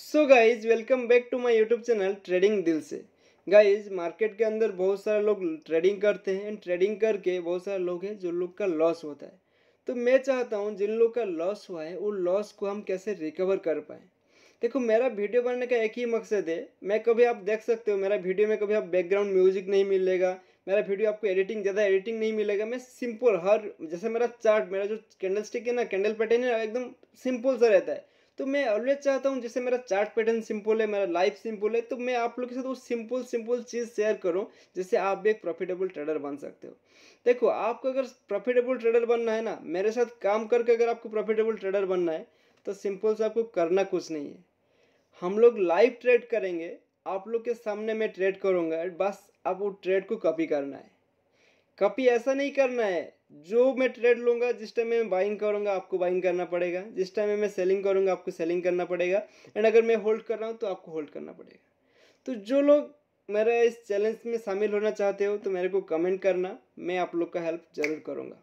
so guys welcome back to my YouTube channel trading दिल से guys market के अंदर बहुत सारे लोग ट्रेडिंग करते हैं ट्रेडिंग करके बहुत सारे लोग हैं जो लोग का लॉस होता है तो मैं चाहता हूँ जिन लोग का लॉस हुआ है वो लॉस को हम कैसे रिकवर कर पाए देखो मेरा वीडियो बनाने का एक ही मकसद है मैं कभी आप देख सकते हो मेरा वीडियो में कभी आप बैकग्राउंड म्यूजिक नहीं मिलेगा मेरा वीडियो आपको एडिटिंग ज़्यादा एडिटिंग नहीं मिलेगा मैं सिंपल हर जैसे मेरा चार्ट मेरा जो कैंडल स्टिक है ना कैंडल पैटर्न है एकदम सिंपल सा रहता है तो मैं ऑलवेज चाहता हूँ जैसे मेरा चार्ट पैटर्न सिंपल है मेरा लाइफ सिंपल है तो मैं आप लोग के साथ वो सिंपल सिंपल चीज़ शेयर करूँ जिससे आप भी एक प्रॉफिटेबल ट्रेडर बन सकते हो देखो आपको अगर प्रॉफिटेबल ट्रेडर बनना है ना मेरे साथ काम करके अगर आपको प्रॉफिटेबल ट्रेडर बनना है तो सिंपल से आपको करना कुछ नहीं है हम लोग लाइव ट्रेड करेंगे आप लोग के सामने मैं ट्रेड करूँगा बस आप वो ट्रेड को कॉपी करना है कॉपी ऐसा नहीं करना है जो मैं ट्रेड लूँगा जिस टाइम मैं बाइंग करूँगा आपको बाइंग करना पड़ेगा जिस टाइम में मैं सेलिंग करूँगा आपको सेलिंग करना पड़ेगा एंड अगर मैं होल्ड कर रहा हूँ तो आपको होल्ड करना पड़ेगा तो जो लोग मेरे इस चैलेंज में शामिल होना चाहते हो तो मेरे को कमेंट करना मैं आप लोग का हेल्प ज़रूर करूँगा